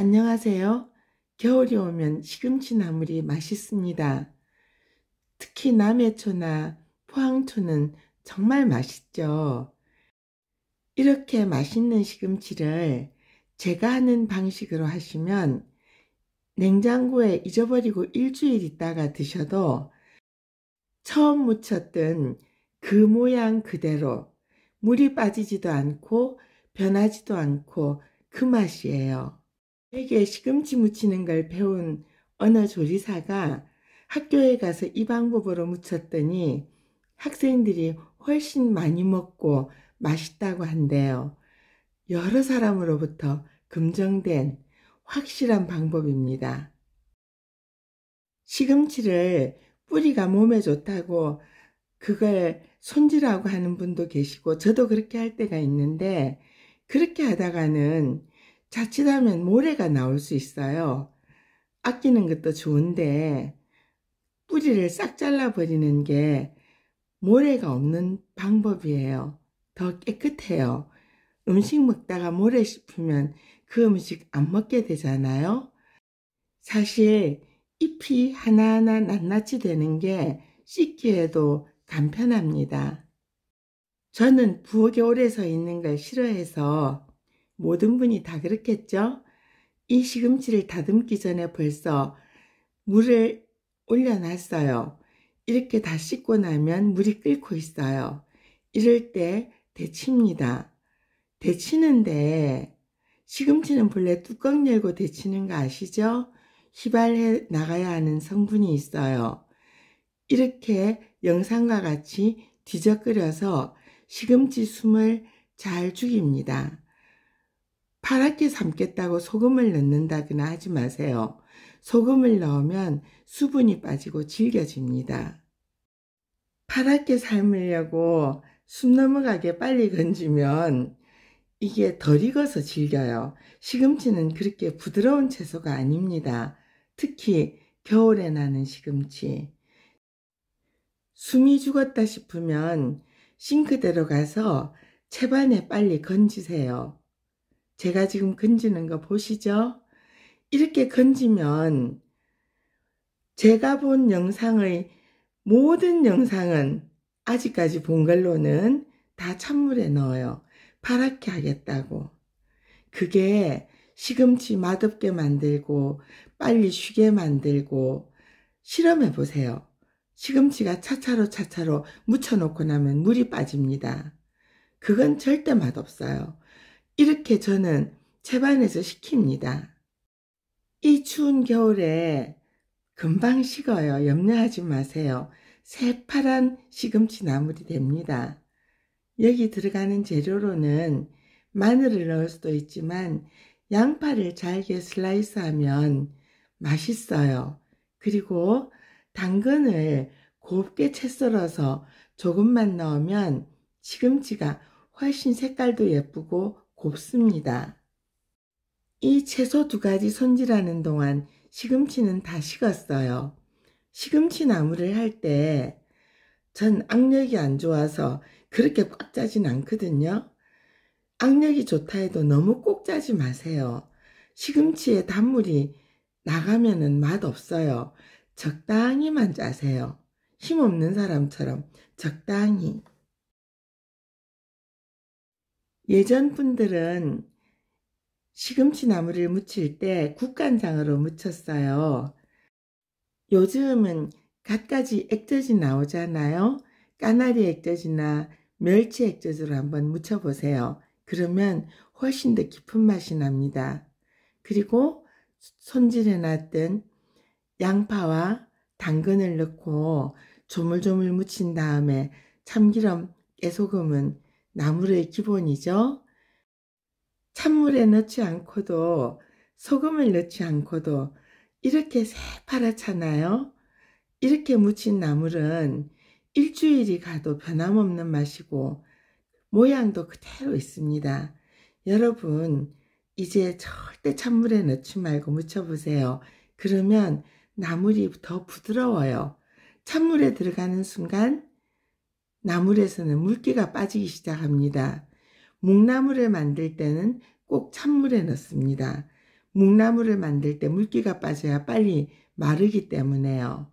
안녕하세요. 겨울이 오면 시금치 나물이 맛있습니다. 특히 남해초나 포항초는 정말 맛있죠. 이렇게 맛있는 시금치를 제가 하는 방식으로 하시면 냉장고에 잊어버리고 일주일 있다가 드셔도 처음 무쳤던 그 모양 그대로 물이 빠지지도 않고 변하지도 않고 그 맛이에요. 세계 시금치 무치는 걸 배운 언어 조리사가 학교에 가서 이 방법으로 무쳤더니 학생들이 훨씬 많이 먹고 맛있다고 한대요. 여러 사람으로부터 검정된 확실한 방법입니다. 시금치를 뿌리가 몸에 좋다고 그걸 손질하고 하는 분도 계시고 저도 그렇게 할 때가 있는데 그렇게 하다가는 자칫하면 모래가 나올 수 있어요. 아끼는 것도 좋은데 뿌리를 싹 잘라버리는 게 모래가 없는 방법이에요. 더 깨끗해요. 음식 먹다가 모래 씹으면 그 음식 안 먹게 되잖아요. 사실 잎이 하나하나 낱낱이 되는 게 씻기에도 간편합니다. 저는 부엌에 오래 서 있는 걸 싫어해서 모든 분이 다 그렇겠죠? 이 시금치를 다듬기 전에 벌써 물을 올려놨어요. 이렇게 다 씻고 나면 물이 끓고 있어요. 이럴 때 데칩니다. 데치는데 시금치는 본래 뚜껑 열고 데치는 거 아시죠? 휘발해 나가야 하는 성분이 있어요. 이렇게 영상과 같이 뒤적거려서 시금치 숨을 잘 죽입니다. 파랗게 삶겠다고 소금을 넣는다거나 하지 마세요. 소금을 넣으면 수분이 빠지고 질겨집니다. 파랗게 삶으려고 숨 넘어가게 빨리 건지면 이게 덜 익어서 질겨요. 시금치는 그렇게 부드러운 채소가 아닙니다. 특히 겨울에 나는 시금치. 숨이 죽었다 싶으면 싱크대로 가서 채반에 빨리 건지세요. 제가 지금 건지는 거 보시죠? 이렇게 건지면 제가 본 영상의 모든 영상은 아직까지 본 걸로는 다 찬물에 넣어요. 파랗게 하겠다고. 그게 시금치 맛없게 만들고 빨리 쉬게 만들고 실험해 보세요. 시금치가 차차로 차차로 묻혀놓고 나면 물이 빠집니다. 그건 절대 맛없어요. 이렇게 저는 채반에서 시킵니다이 추운 겨울에 금방 식어요. 염려하지 마세요. 새파란 시금치 나물이 됩니다. 여기 들어가는 재료로는 마늘을 넣을 수도 있지만 양파를 잘게 슬라이스하면 맛있어요. 그리고 당근을 곱게 채 썰어서 조금만 넣으면 시금치가 훨씬 색깔도 예쁘고 곱습니다. 이 채소 두 가지 손질하는 동안 시금치는 다 식었어요. 시금치 나물을 할 때 전 악력이 안 좋아서 그렇게 꽉 짜진 않거든요. 악력이 좋다 해도 너무 꼭 짜지 마세요. 시금치에 단물이 나가면은 맛 없어요. 적당히만 짜세요. 힘 없는 사람처럼 적당히. 예전 분들은 시금치 나물을 무칠 때 국간장으로 무쳤어요. 요즘은 갖가지 액젓이 나오잖아요. 까나리 액젓이나 멸치 액젓으로 한번 무쳐보세요. 그러면 훨씬 더 깊은 맛이 납니다. 그리고 손질해놨던 양파와 당근을 넣고 조물조물 무친 다음에 참기름, 깨소금은 나물의 기본이죠. 찬물에 넣지 않고도 소금을 넣지 않고도 이렇게 새파랗잖아요. 이렇게 무친 나물은 일주일이 가도 변함없는 맛이고 모양도 그대로 있습니다. 여러분 이제 절대 찬물에 넣지 말고 무쳐보세요. 그러면 나물이 더 부드러워요. 찬물에 들어가는 순간 나물에서는 물기가 빠지기 시작합니다. 묵나물을 만들 때는 꼭 찬물에 넣습니다. 묵나물을 만들 때 물기가 빠져야 빨리 마르기 때문에요.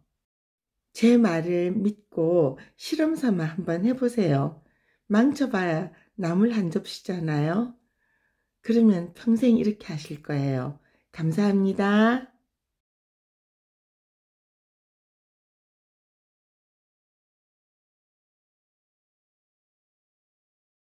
제 말을 믿고 실험 삼아 한번 해보세요. 망쳐봐야 나물 한 접시잖아요. 그러면 평생 이렇게 하실 거예요. 감사합니다.